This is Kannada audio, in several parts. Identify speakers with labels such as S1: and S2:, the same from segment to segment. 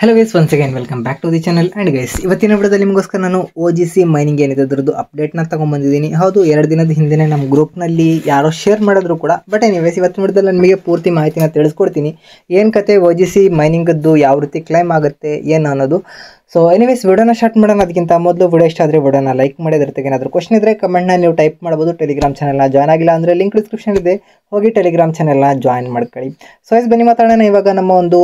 S1: hello guys once again welcome back to the channel and guys ಇವತ್ತಿನ ವಿಡಿಯೋದಲ್ಲಿ ನಿಮಗೋಸ್ಕರ ನಾನು ಓ ಜಿ ಸಿ ಮೈನಿಂಗ್ ಏನಿದೆ ಅದರದ್ದು ಅಪ್ಡೇಟ್ನ ತಗೊಂಡ್ಬಂದಿದ್ದೀನಿ ಹೌದು ಎರಡು ದಿನದ ಹಿಂದೆ ನಮ್ಮ ಗ್ರೂಪ್ನಲ್ಲಿ ಯಾರೋ ಶೇರ್ ಮಾಡಿದ್ರು ಕೂಡ ಬಟ್ ಎನಿವೇಸ್ ಇವತ್ತಿನ ವಿಡಿಯೋದಲ್ಲಿ ನಿಮಗೆ ಪೂರ್ತಿ ಮಾಹಿತಿನ ತಿಳಿಸ್ಕೊಡ್ತೀನಿ ಏನು ಕತೆ ಓ ಜಿ ಸಿ ಮೈನಿಂಗದ್ದು ಯಾವ ರೀತಿ ಕ್ಲೈಮ್ ಆಗುತ್ತೆ ಏನು ಅನ್ನೋದು ಸೊ ಎನಿವೇಸ್ ವಿಡಿಯೋನ ಸ್ಟಾರ್ಟ್ ಮಾಡೋಣ ಅದಕ್ಕಿಂತ ಮೊದಲು ವಿಡಿಯೋ ಇಷ್ಟ ಆದರೆ ವಿಡಿಯೋನ ಲೈಕ್ ಮಾಡಿದ್ರೆ ಏನಾದರೂ ಕ್ವಶನ್ ಇದ್ದರೆ ಕಮೆಂಟ್ನ ನೀವು ಟೈಪ್ ಮಾಡ್ಬೋದು ಟೆಲಿಗ್ರಾಮ್ ಚಾನಲ್ನ ಜಾಯ್ನ್ ಆಗಿಲ್ಲ ಅಂದರೆ ಲಿಂಕ್ ಡಿಸ್ಕ್ರಿಪ್ಷನ್ ಇದೆ ಹೋಗಿ ಟೆಲಿಗ್ರಾಮ್ ಚಾನಲ್ನ ಜಾಯ್ನ್ ಮಾಡ್ಕೊಳ್ಳಿ ಸೊ ಎಸ್ ಬನ್ನಿ ಮಾತಾಡೋಣ ಇವಾಗ ನಮ್ಮ ಒಂದು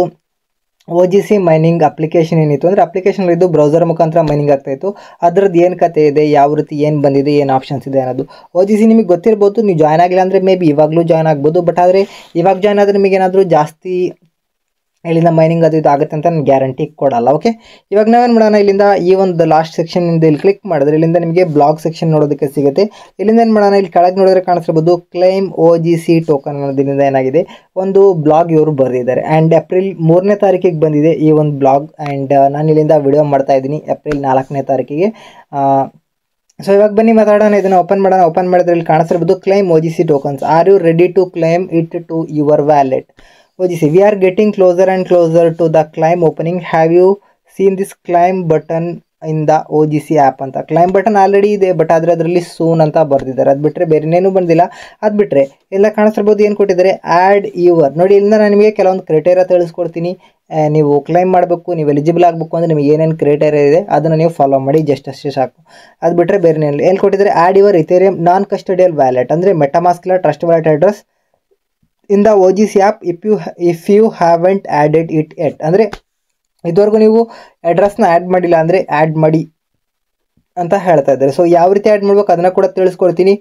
S1: O G C mining application ಏನಿತ್ತು ಅಂದರೆ ಅಪ್ಲಿಕೇಶನ್ ಇದು ಬ್ರೌಸರ್ ಮುಖಾಂತರ ಮೈನಿಂಗ್ ಆಗ್ತಾಯಿತ್ತು ಅದ್ರದ್ದು ಏನು ಕತೆ ಇದೆ ಯಾವ ರೀತಿ ಏನು ಬಂದಿದೆ ಏನು ಆಪ್ಷನ್ಸ್ ಇದೆ ಅನ್ನೋದು ಓ ಜಿ ಸಿ ನಿಮಗೆ ಗೊತ್ತಿರ್ಬೋದು ನೀವು ಜಾಯ್ನ್ ಆಗಿಲ್ಲ ಅಂದರೆ ಮೇ ಬಿ ಇವಾಗಲೂ ಜಾಯ್ನ್ ಆಗ್ಬೋದು ಬಟ್ ಆದರೆ ಇವಾಗ ಜಾಯ್ನ್ ಆದರೆ ನಿಮಗೇನಾದರೂ ಜಾಸ್ತಿ ಇಲ್ಲಿಂದ ಮೈನಿಂಗ್ ಅದು ಇದು ಆಗುತ್ತೆ ಅಂತ ನಾನು ಗ್ಯಾರಂಟಿ ಕೊಡಲ್ಲ ಓಕೆ ಇವಾಗ ನಾವೇನು ಮಾಡೋಣ ಇಲ್ಲಿಂದ ಈ ಒಂದು ಲಾಸ್ಟ್ ಇಂದ ಇಲ್ಲಿ ಕ್ಲಿಕ್ ಮಾಡಿದ್ರೆ ಇಲ್ಲಿಂದ ನಿಮಗೆ ಬ್ಲಾಗ್ ಸೆಕ್ಷನ್ ನೋಡೋದಕ್ಕೆ ಸಿಗುತ್ತೆ ಇಲ್ಲಿಂದ ಏನು ಮಾಡೋಣ ಇಲ್ಲಿ ಕೆಳಗೆ ನೋಡಿದ್ರೆ ಕಾಣಿಸ್ಬೋದು claim O G C token ಅನ್ನೋದರಿಂದ ಏನಾಗಿದೆ ಒಂದು ಬ್ಲಾಗ್ ಇವರು ಬರೆದಿದ್ದಾರೆ ಆ್ಯಂಡ್ ಏಪ್ರಿಲ್ ಮೂರನೇ ತಾರೀಕಿಗೆ ಬಂದಿದೆ ಈ ಒಂದು ಬ್ಲಾಗ್ ಆ್ಯಂಡ್ ನಾನು ಇಲ್ಲಿಂದ ವಿಡಿಯೋ ಮಾಡ್ತಾ ಇದ್ದೀನಿ ಏಪ್ರಿಲ್ ನಾಲ್ಕನೇ ತಾರೀಕಿಗೆ ಸೊ ಇವಾಗ ಬನ್ನಿ ಮಾತಾಡೋಣ ಇದನ್ನು ಓಪನ್ ಮಾಡೋಣ ಓಪನ್ ಮಾಡಿದ್ರೆ ಇಲ್ಲಿ ಕಾಣಿಸ್ತಿರ್ಬೋದು claim O G C tokens are you ready to claim it to your wallet Oh, G C we are getting closer and closer to the claim opening have you seen this claim button in the O G C app ಅಂತ ಕ್ಲೈಮ್ ಬಟನ್ ಆಲ್ರೆಡಿ ಇದೆ ಬಟ್ ಆದರೆ ಅದರಲ್ಲಿ ಸೂನ್ ಅಂತ ಬರೆದಿದ್ದಾರೆ ಅದು ಬಿಟ್ಟರೆ ಬೇರೆ ಇನ್ನೇನು ಬಂದಿಲ್ಲ ಅದು ಬಿಟ್ಟರೆ ಎಲ್ಲ ಕಾಣಿಸ್ತಿರ್ಬೋದು ಏನು ಕೊಟ್ಟಿದ್ದಾರೆ ಆ್ಯಡ್ ಯುವರ್ ನೋಡಿ ಇಲ್ಲಿಂದ ನಾನು ನಿಮಗೆ ಕೆಲವೊಂದು ಕ್ರೈಟೇರಿಯಾ ತಿಳಿಸ್ಕೊಡ್ತೀನಿ ನೀವು ಕ್ಲೈಮ್ ಮಾಡಬೇಕು ನೀವು ಎಲಿಜಿಬಲ್ ಆಗಬೇಕು ಅಂದರೆ ನಿಮಗೆ ಏನೇನು ಕ್ರೈಟೇರಿಯಾ ಇದೆ ಅದನ್ನು ನೀವು ಫಾಲೋ ಮಾಡಿ ಜಸ್ಟ್ ಅಷ್ಟೇ ಸಾಕು ಅದು ಬಿಟ್ಟರೆ ಬೇರೆ ಎಲ್ಲಿ ಕೊಟ್ಟಿದ್ದಾರೆ add your Ethereum non custodial wallet ಅಂದರೆ ಮೆಟಾಮಾಸ್ಕ್ಲ Trust Wallet address in the O G C app if you if you haven't added it yet ಅಂದರೆ ಇದುವರೆಗೂ ನೀವು ಅಡ್ರೆಸ್ನ ಆ್ಯಡ್ ಮಾಡಿಲ್ಲ ಅಂದರೆ ಆ್ಯಡ್ ಮಾಡಿ ಅಂತ ಹೇಳ್ತಾ ಇದ್ದಾರೆ ಸೊ ಯಾವ ರೀತಿ ಆ್ಯಡ್ ಮಾಡ್ಬೇಕು ಅದನ್ನು ಕೂಡ ತಿಳಿಸ್ಕೊಡ್ತೀನಿ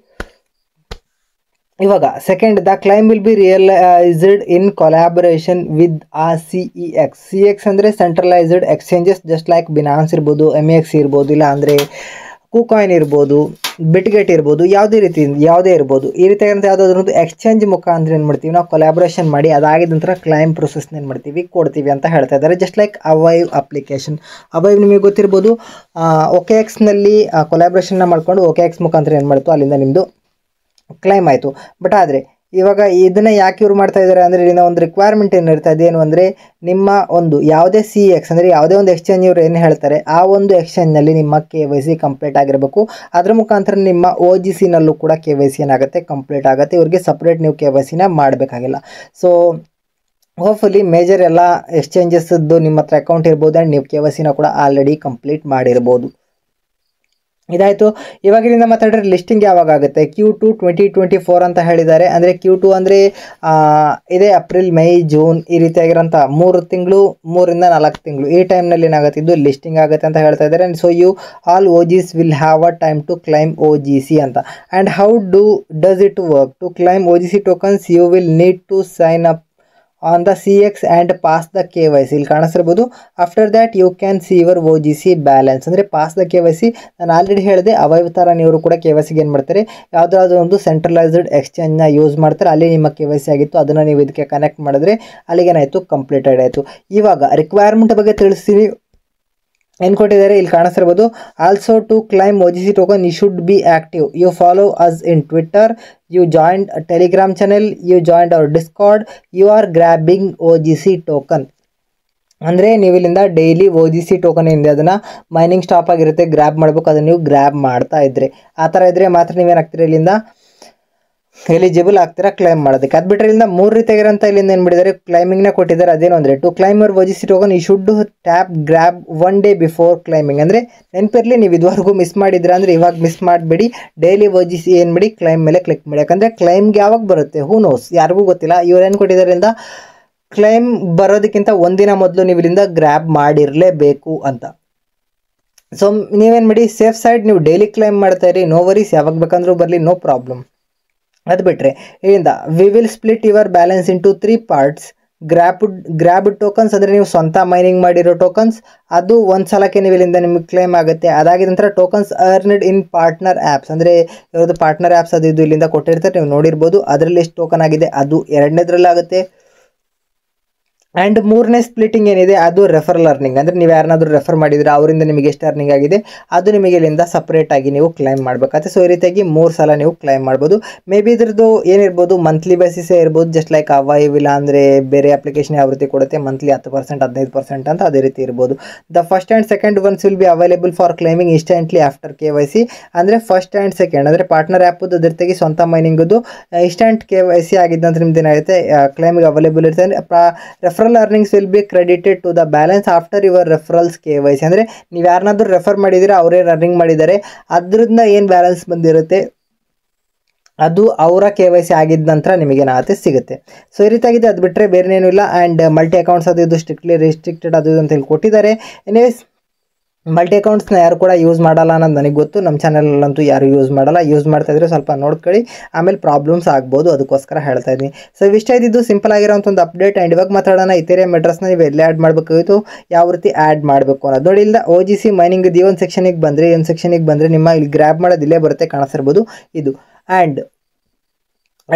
S1: ಇವಾಗ second the claim will be realised in collaboration with ಆ C E X C X ಅಂದರೆ centralised exchanges just like Binance ಇರ್ಬೋದು ಎಮ್ ಎಕ್ಸ್ e ಇರ್ಬೋದು ಇಲ್ಲ ಅಂದರೆ ಕೂಕಾಯಿನ್ ಇರ್ಬೋದು ಬಿಟ್ಗೆಟ್ ಇರ್ಬೋದು ಯಾವುದೇ ರೀತಿ ಯಾವುದೇ ಇರ್ಬೋದು ಈ ಅಂತ ಯಾವುದಾದ್ರೂ ಒಂದು ಎಕ್ಸ್ಚೇಂಜ್ ಮುಖಾಂತರ ಏನು ಮಾಡ್ತೀವಿ ನಾವು ಕೊಲಾಬ್ರೇಷನ್ ಮಾಡಿ ಅದಾಗಿದ ನಂತರ ಕ್ಲೈಮ್ ಪ್ರೊಸೆಸ್ನ ಏನು ಮಾಡ್ತೀವಿ ಕೊಡ್ತೀವಿ ಅಂತ ಹೇಳ್ತಾ ಇದ್ದಾರೆ just like Avive application Avive ನಿಮಗೆ ಗೊತ್ತಿರ್ಬೋದು ಓಕೆ ಎಕ್ಸ್ನಲ್ಲಿ ಕೊಲ್ಯಾಬ್ರೇಷನ್ನ ಮಾಡಿಕೊಂಡು ಓಕೆ ಎಕ್ಸ್ ಮುಖಾಂತರ ಏನು ಮಾಡ್ತು ಅಲ್ಲಿಂದ ನಿಮ್ಮದು ಕ್ಲೈಮ್ ಆಯಿತು ಬಟ್ ಆದರೆ ಇವಾಗ ಇದನ್ನ ಯಾಕೆ ಇವ್ರು ಮಾಡ್ತಾ ಇದ್ದಾರೆ ಅಂದರೆ ಇಲ್ಲಿನ ಒಂದು ರಿಕ್ವೈರ್ಮೆಂಟ್ ಇರ್ತದೆ ಏನು ಅಂದರೆ ನಿಮ್ಮ ಒಂದು ಯಾವುದೇ ಸಿ ಎಕ್ಸ್ ಅಂದರೆ ಯಾವುದೇ ಒಂದು ಎಕ್ಸ್ಚೇಂಜ್ ಇವರು ಏನು ಹೇಳ್ತಾರೆ ಆ ಒಂದು ಎಕ್ಸ್ಚೇಂಜ್ನಲ್ಲಿ ನಿಮ್ಮ ಕೆ ವೈ ಸಿ ಕಂಪ್ಲೀಟ್ ಆಗಿರಬೇಕು ಅದರ ಮುಖಾಂತರ ನಿಮ್ಮ ಓ ಜಿ ಸಿನಲ್ಲೂ ಕೂಡ ಕೆ ವೈ ಸಿ ಏನಾಗುತ್ತೆ ಕಂಪ್ಲೀಟ್ ಆಗುತ್ತೆ ಇವ್ರಿಗೆ ಸಪ್ರೇಟ್ ನೀವು ಕೆ ವೈ ಸಿನ ಮಾಡಬೇಕಾಗಿಲ್ಲ ಸೊ ಹೋಪ್ಫುಲಿ ಮೇಜರ್ ಎಲ್ಲ ಎಕ್ಸ್ಚೇಂಜಸ್ದು ನಿಮ್ಮ ಹತ್ರ ಅಕೌಂಟ್ ಇರ್ಬೋದು ಆ್ಯಂಡ್ ನೀವು ಕೆ ವೈ ಸಿನ ಕೂಡ ಆಲ್ರೆಡಿ ಕಂಪ್ಲೀಟ್ ಮಾಡಿರ್ಬೋದು ಇದಾಯಿತು ಇವಾಗಿನಿಂದ ಮಾತಾಡಿದ್ರೆ ಲಿಸ್ಟಿಂಗ್ ಯಾವಾಗ ಆಗುತ್ತೆ Q two twenty twenty four ಅಂತ ಹೇಳಿದ್ದಾರೆ ಅಂದರೆ ಕ್ಯೂ ಟು ಅಂದರೆ ಇದೇ ಏಪ್ರಿಲ್ ಮೇ ಜೂನ್ ಈ ರೀತಿಯಾಗಿರೋಂಥ ಮೂರು ತಿಂಗಳು ಮೂರಿಂದ ನಾಲ್ಕು ತಿಂಗಳು ಈ ಟೈಮ್ನಲ್ಲಿ ಏನಾಗುತ್ತೆ ಇದು ಲಿಸ್ಟಿಂಗ್ ಆಗುತ್ತೆ ಅಂತ ಹೇಳ್ತಾ ಇದ್ದಾರೆ and so you all O Gs will have a time to claim O G C ಅಂತ and how do does it work to claim O G C tokens you will need to sign up on the C X and pass the K Y C ಇಲ್ಲಿ ಕಾಣಿಸ್ತಿರ್ಬೋದು after that you can see your O G C balance ಅಂದರೆ pass the K Y C ನಾನು ಆಲ್ರೆಡಿ ಹೇಳಿದೆ ಥರ ನೀವರು ಕೂಡ ಕೆ ವೈ ಸಿಗೆ ಏನು ಮಾಡ್ತಾರೆ ಯಾವುದಾದ್ರೂ ಒಂದು ಸೆಂಟ್ರಲೈಸ್ಡ್ ಎಕ್ಸ್ಚೇಂಜ್ನ ಯೂಸ್ ಮಾಡ್ತಾರೆ ಅಲ್ಲಿ ನಿಮ್ಮ ಕೆ ವೈ ಸಿ ಆಗಿತ್ತು ಅದನ್ನು ನೀವು ಇದಕ್ಕೆ ಕನೆಕ್ಟ್ ಮಾಡಿದ್ರೆ ಅಲ್ಲಿಗೇನಾಯಿತು ಕಂಪ್ಲೀಟೆಡ್ ಆಯಿತು ಇವಾಗ ರಿಕ್ವೈರ್ಮೆಂಟ್ ಬಗ್ಗೆ ತಿಳಿಸ್ತೀನಿ ಏನು ಕೊಟ್ಟಿದ್ದಾರೆ ಇಲ್ಲಿ ಕಾಣಿಸ್ತಿರ್ಬೋದು also to claim C token you should be active you follow us in Twitter you joint Telegram channel you joint our Discord you are grabbing O G C token ಅಂದರೆ ನೀವು ಇಲ್ಲಿಂದ daily O G C token ಇದೆ ಅದನ್ನು ಮೈನಿಂಗ್ ಸ್ಟಾಪ್ ಆಗಿರುತ್ತೆ ಗ್ರ್ಯಾಬ್ ಮಾಡಬೇಕು ಅದನ್ನು ನೀವು ಗ್ರ್ಯಾಬ್ ಮಾಡ್ತಾ ಇದ್ರಿ ಆ ಥರ ಇದ್ದರೆ ಮಾತ್ರ ನೀವೇನಾಗ್ತೀರಿ ಇಲ್ಲಿಂದ ಎಲಿಜಿಬಲ್ ಆಗ್ತೀರಾ ಕ್ಲೈಮ್ ಮಾಡೋದಕ್ಕೆ ಅದು ಬಿಟ್ಟರೆ ಇಲ್ಲಿಂದ ಮೂರು ರೀತಿಯಾಗಿರೋಂಥ ಇಲ್ಲಿಂದ ಏನು ಬಿಡಿದ್ದಾರೆ ಕ್ಲೈಮಿಂಗ್ನ ಕೊಟ್ಟಿದ್ದಾರೆ ಅದೇನು ಅಂದರೆ ಟು ಕ್ಲೈಮರ್ ಯುವರ್ ವಜಿ ಈ should tap grab one day before claiming ಅಂದರೆ ನೆನಪಿರಲಿ ನೀವು ಇದುವರೆಗೂ ಮಿಸ್ ಮಾಡಿದ್ರ ಅಂದರೆ ಇವಾಗ ಮಿಸ್ ಮಾಡಿಬಿಡಿ ಡೈಲಿ ವಜಿಸಿ ಏನು ಬಿಡಿ ಕ್ಲೈಮ್ ಮೇಲೆ ಕ್ಲಿಕ್ ಮಾಡಿ ಯಾಕಂದರೆ ಕ್ಲೈಮ್ಗೆ ಯಾವಾಗ ಬರುತ್ತೆ ಹೂ ನೋಸ್ ಯಾರಿಗೂ ಗೊತ್ತಿಲ್ಲ ಇವರೇನು ಕೊಟ್ಟಿದ್ದಾರಿಂದ ಕ್ಲೈಮ್ ಬರೋದಕ್ಕಿಂತ ಒಂದಿನ ಮೊದಲು ನೀವು ಇಲ್ಲಿಂದ ಗ್ರ್ಯಾಬ್ ಮಾಡಿರಲೇಬೇಕು ಅಂತ ಸೊ ನೀವೇನು ಮಾಡಿ ಸೇಫ್ ಸೈಡ್ ನೀವು ಡೈಲಿ ಕ್ಲೈಮ್ ಮಾಡ್ತಾ ಇರಿ ನೋ ವರೀಸ್ ಯಾವಾಗ ಬೇಕಂದ್ರೂ ಬರಲಿ ನೋ ಪ್ರಾಬ್ಲಮ್ ಅದು ಬಿಟ್ಟರೆ ಇಲ್ಲಿಂದ we will split your balance into three parts grab grab tokens ಅಂದರೆ ನೀವು ಸ್ವಂತ ಮೈನಿಂಗ್ ಮಾಡಿರೋ ಟೋಕನ್ಸ್ ಅದು ಒಂದು ಸಲಕ್ಕೆ ನೀವು ಇಲ್ಲಿಂದ ನಿಮಗೆ ಕ್ಲೇಮ್ ಆಗುತ್ತೆ ಅದಾಗಿದ ನಂತರ tokens earned in partner apps ಅಂದರೆ ಇವ್ರದ್ದು ಪಾರ್ಟ್ನರ್ ಆ್ಯಪ್ಸ್ ಅದು ಇದು ಇಲ್ಲಿಂದ ಕೊಟ್ಟಿರ್ತಾರೆ ನೀವು ನೋಡಿರ್ಬೋದು ಅದರಲ್ಲಿ ಎಷ್ಟು ಟೋಕನ್ ಆಗಿದೆ ಅದು ಎರಡನೇದ್ರಲ್ಲಾಗುತ್ತೆ ಆ್ಯಂಡ್ ಮೂರನೇ ಸ್ಪ್ಲಿಟಿಂಗ್ ಏನಿದೆ ಅದು ರೆಫರ್ ಲರ್ನಿಂಗ್ ಅಂದರೆ ನೀವು ಯಾರನ್ನಾದರೂ ರೆಫರ್ ಮಾಡಿದರೆ ಅವರಿಂದ ನಿಮಗೆ ಎಷ್ಟು ಅರ್ನಿಂಗ್ ಆಗಿದೆ ಅದು ನಿಮಗೆ ಇಲ್ಲಿಂದ ಸಪ್ರೇಟಾಗಿ ನೀವು ಕ್ಲೈಮ್ ಮಾಡಬೇಕಾಗುತ್ತೆ ಸೊ ಈ ರೀತಿಯಾಗಿ ಮೂರು ಸಲ ನೀವು ಕ್ಲೈಮ್ ಮಾಡ್ಬೋದು ಮೇ ಬಿ ಇದ್ರದ್ದು ಏನಿರ್ಬೋದು ಮಂತ್ಲಿ ಬೇಸಿಸೇ ಇರ್ಬೋದು ಜಸ್ಟ್ ಲೈಕ್ ಅವ ಇವಿಲ್ಲ ಅಂದರೆ ಬೇರೆ ಅಪ್ಲಿಕೇಶನ್ ಯಾವ ರೀತಿ ಕೊಡುತ್ತೆ ಮಂತ್ಲಿ ಹತ್ತು ಪರ್ಸೆಂಟ್ ಹದಿನೈದು ಪರ್ಸೆಂಟ್ ಅಂತ ಅದೇ ರೀತಿ ಇರ್ಬೋದು the first and second ones will be available for claiming instantly after K Y C ಅಂದರೆ ಫಸ್ಟ್ ಆ್ಯಂಡ್ ಸೆಕೆಂಡ್ ಅಂದರೆ ಪಾರ್ಟ್ನರ್ ಆ್ಯಪದ್ದು ತೆಗೆ ಸ್ವಂತ ಮೈನಿಂಗದ್ದು instant uh, K Y C ಆಗಿದ್ದಂತ ನಿಮ್ದು ಏನಾಗುತ್ತೆ ಕ್ಲೈಮಿಗೆ uh, ಅವೈಲೇಬಲ್ ಇರುತ್ತೆ ಅಂದರೆ ಪ್ರಾ referral earnings will be credited to the balance after your referrals K Y C ಅಂದರೆ ನೀವು ಯಾರನ್ನಾದ್ರೂ ರೆಫರ್ ಮಾಡಿದರೆ ಅವರೇ ರನ್ನಿಂಗ್ ಮಾಡಿದ್ದಾರೆ ಅದರಿಂದ ಏನು ಬ್ಯಾಲೆನ್ಸ್ ಬಂದಿರುತ್ತೆ ಅದು ಅವರ ಕೆ ವೈ ಸಿ ಆಗಿದ ನಂತರ ನಿಮಗೆ ನಾತೆ ಸಿಗುತ್ತೆ ಸೊ ಈ ರೀತಿಯಾಗಿದೆ ಅದು ಬಿಟ್ಟರೆ ಬೇರೆ ಏನೂ ಇಲ್ಲ ಆ್ಯಂಡ್ ಮಲ್ಟಿ ಅಕೌಂಟ್ಸ್ ಅದು ಇದು ಸ್ಟ್ರಿಕ್ಟ್ಲಿ ರಿಸ್ಟ್ರಿಕ್ಟೆಡ್ ಅದು ಇದು ಅಂತ ಹೇಳಿ ಕೊಟ್ಟಿದ್ದಾರೆ ಎನಿವೇಸ್ ಮಲ್ಟಿ ಅಕೌಂಟ್ಸ್ನ ಯಾರು ಕೂಡ ಯೂಸ್ ಮಾಡಲ್ಲ ಅನ್ನೋದು ನನಗೆ ಗೊತ್ತು ನಮ್ಮ ಚಾನಲಲ್ಲಂತೂ ಯಾರು ಯೂಸ್ ಮಾಡಲ್ಲ ಯೂಸ್ ಮಾಡ್ತಾ ಇದ್ರೆ ಸ್ವಲ್ಪ ನೋಡ್ಕೊಳ್ಳಿ ಆಮೇಲೆ ಪ್ರಾಬ್ಲಮ್ಸ್ ಆಗ್ಬೋದು ಅದಕ್ಕೋಸ್ಕರ ಹೇಳ್ತಾ ಇದ್ದೀನಿ ಸೊ ಇವಿಷ್ಟ ಇದ್ದಿದ್ದು ಸಿಂಪಲ್ ಆಗಿರೋಂಥ ಒಂದು ಅಪ್ಡೇಟ್ ಆ್ಯಂಡ್ ಇವಾಗ ಮಾತಾಡೋಣ ಇತರೆ ಅಡ್ರೆಸ್ನ ನೀವು ಎಲ್ಲಿ ಆ್ಯಡ್ ಮಾಡಬೇಕಾಗಿತ್ತು ಯಾವ ರೀತಿ ಆ್ಯಡ್ ಮಾಡಬೇಕು ಅನ್ನೋದು ನೋಡಿ ಇಲ್ಲ ಓ ಜಿ ಸಿ ಮೈನಿಂಗ್ ಈ ಒಂದು ಸೆಕ್ಷನಿಗೆ ಬಂದರೆ ಈ ಒಂದು ಸೆಕ್ಷನಿಗೆ ಬಂದರೆ ನಿಮ್ಮ ಇಲ್ಲಿ ಗ್ರ್ಯಾಬ್ ಮಾಡೋದು ಇಲ್ಲೇ ಬರುತ್ತೆ ಕಾಣಿಸಿರ್ಬೋದು ಇದು ಆ್ಯಂಡ್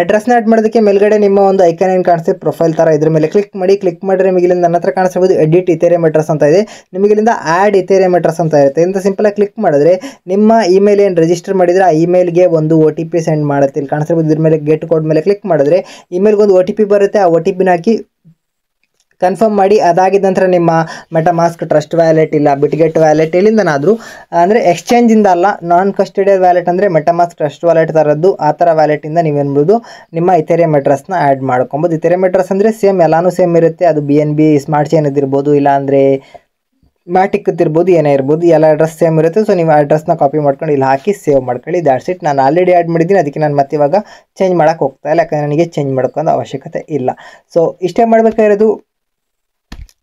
S1: ಅಡ್ರೆಸ್ನ ಆ್ಯಡ್ ಮಾಡೋದಕ್ಕೆ ಮೇಲ್ಗಡೆ ನಿಮ್ಮ ಒಂದು ಐಕನ್ ಏನು ಕಾಣಿಸ್ತೀವಿ ಪ್ರೊಫೈಲ್ ಥರ ಇದ್ರ ಮೇಲೆ ಕ್ಲಿಕ್ ಮಾಡಿ ಕ್ಲಿಕ್ ಮಾಡಿದ್ರೆ ನಿಮಗೆ ನನ್ನ ಹತ್ರ ಕಾಣಿಸ್ಬೋದು ಎಡಿಟ್ ಇಥೇರಿಯಂ ಅಡ್ರೆಸ್ ಅಂತ ಇದೆ ನಿಮಗೆ ಇಲ್ಲಿಂದ ಆ್ಯಡ್ ಇಥೇರಿಯಂ ಅಡ್ರೆಸ್ ಅಂತ ಇರುತ್ತೆ ಇಂದ ಸಿಂಪಲಾಗಿ ಕ್ಲಿಕ್ ಮಾಡಿದ್ರೆ ನಿಮ್ಮ ಇಮೇಲ್ ಏನು ರಿಜಿಸ್ಟರ್ ಮಾಡಿದರೆ ಆ ಇಮೇಲ್ಗೆ ಒಂದು ಒ ಟಿ ಪಿ ಸೆಂಡ್ ಮಾಡುತ್ತೆ ಇಲ್ಲಿ ಕಾಣಿಸ್ಬೋದು ಇದ್ರ ಮೇಲೆ ಗೆಟ್ ಕೋಡ್ ಮೇಲೆ ಕ್ಲಿಕ್ ಮಾಡಿದ್ರೆ ಇಮೇಲ್ಗೆ ಒಂದು ಒ ಟಿ ಪಿ ಬರುತ್ತೆ ಆ ಒ ಟಿ ಪಿನ ಹಾಕಿ ಕನ್ಫರ್ಮ್ ಮಾಡಿ ಅದಾಗಿದ ನಂತರ ನಿಮ್ಮ ಮೆಟಮಾಸ್ಕ್ ಟ್ರಸ್ಟ್ ವ್ಯಾಲೆಟ್ ಇಲ್ಲ ಬಿಟ್ಗೆಟ್ ವ್ಯಾಲೆಟ್ ಎಲ್ಲಿಂದನಾದರೂ ಅಂದರೆ ಎಕ್ಸ್ಚೇಂಜಿಂದ ಅಲ್ಲ ನಾನ್ ಕಸ್ಟಡಿಯಲ್ ವ್ಯಾಲೆಟ್ ಅಂದರೆ ಮೆಟಮಾಸ್ಕ್ ಟ್ರಸ್ಟ್ ವ್ಯಾಲೆಟ್ ಥರದ್ದು ಆ ಥರ ವ್ಯಾಲೆಟಿಂದ ನೀವೇನ್ಬೋದು ನಿಮ್ಮ ಇತರೆ ಮೆಟ್ರಸ್ನ ಆ್ಯಡ್ ಮಾಡ್ಕೊಬೋದು ಇತರೆ ಮೆಟ್ರಸ್ ಅಂದರೆ ಸೇಮ್ ಎಲ್ಲಾನು ಸೇಮ್ ಇರುತ್ತೆ ಅದು B N B smart chain ಇದ್ದಿರ್ಬೋದು ಇಲ್ಲಾಂದರೆ ಇರ್ಬೋದು ಏನೇ ಇರ್ಬೋದು ಎಲ್ಲ ಅಡ್ರೆಸ್ ಸೇಮ್ ಇರುತ್ತೆ ಸೊ ನೀವು ಅಡ್ರೆಸ್ನ ಕಾಪಿ ಮಾಡ್ಕೊಂಡು ಇಲ್ಲಿ ಹಾಕಿ ಸೇವ್ ಮಾಡ್ಕೊಳ್ಳಿ ದ್ಯಾಟ್ಸ್ ಇಟ್ ನಾನು ಆಲ್ರೆಡಿ ಆ್ಯಡ್ ಮಾಡಿದ್ದೀನಿ ಅದಕ್ಕೆ ನಾನು ಮತ್ತೆ ಇವಾಗ ಚೇಂಜ್ ಮಾಡೋಕ್ಕೆ ಹೋಗ್ತಾ ಇಲ್ಲ ಯಾಕಂದರೆ ನನಗೆ ಚೇಂಜ್ ಮಾಡ್ಕೊಂಡು ಅವಶ್ಯಕತೆ ಇಲ್ಲ ಸೊ ಇಷ್ಟೇ ಮಾಡಬೇಕಾಗಿರೋದು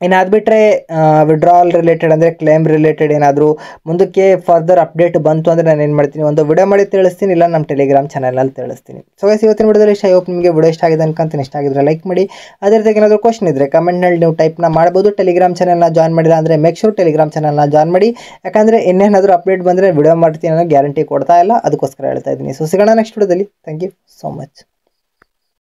S1: ಇನ್ನಾದು ಬಿಟ್ಟರೆ ವಿಡ್ರಾವಲ್ ರಿಲೇಟೆಡ್ ಅಂದರೆ ಕ್ಲೇಮ್ ರಿಲೇಟೆಡ್ ಏನಾದರೂ ಮುಂದಕ್ಕೆ ಫರ್ದರ್ ಅಪ್ಡೇಟ್ ಬಂತು ಅಂದರೆ ನಾನು ಏನು ಮಾಡ್ತೀನಿ ಒಂದು ವಿಡಿಯೋ ಮಾಡಿ ತಿಳಿಸ್ತೀನಿ ಇಲ್ಲ ನಮ್ಮ ಟೆಲಿಗ್ರಾಮ್ ಚಾನಲಲ್ಲಿ ತಿಳಿಸ್ತೀನಿ ಸೊ ಗೈಸ್ ಇವತ್ತಿನ ವಿಡಿಯೋದಲ್ಲಿ ಇಷ್ಟ ಹೋಪ್ ನಿಮಗೆ ವಿಡಿಯೋ ಇಷ್ಟ ಆಗಿದೆ ಅನ್ಕೊಂತೀನಿ ಇಷ್ಟ ಆಗಿದ್ರೆ ಲೈಕ್ ಮಾಡಿ ಅದೇ ರೀತಿ ಏನಾದರೂ ಕ್ವಶನ್ ಇದ್ದರೆ ಕಮೆಂಟ್ನಲ್ಲಿ ನೀವು ಟೈಪ್ನ ಮಾಡ್ಬೋದು ಟೆಲಿಗ್ರಾಮ್ ಚಾನಲ್ನ ಜಾಯ್ನ್ ಮಾಡಿಲ್ಲ ಅಂದರೆ ಮೇಕ್ ಶೂರ್ ಟೆಲಿಗ್ರಾಮ್ ಚಾನಲ್ನ ಜಾಯ್ನ್ ಮಾಡಿ ಯಾಕಂದರೆ ಇನ್ನೇನಾದರೂ ಅಪ್ಡೇಟ್ ಬಂದರೆ ವಿಡಿಯೋ ಮಾಡ್ತೀನಿ ಅನ್ನೋ ಗ್ಯಾರಂಟಿ ಕೊಡ್ತಾ ಇಲ್ಲ ಅದಕ್ಕೋಸ್ಕರ ಹೇಳ್ತಾ ಇದ್ದೀನಿ ಸೊ ಸಿಗೋಣ ನೆಕ್ಸ್ಟ್ ವಿಡಿಯೋದಲ್ಲಿ ಥ್ಯಾಂಕ್ ಯು ಸೋ ಮಚ್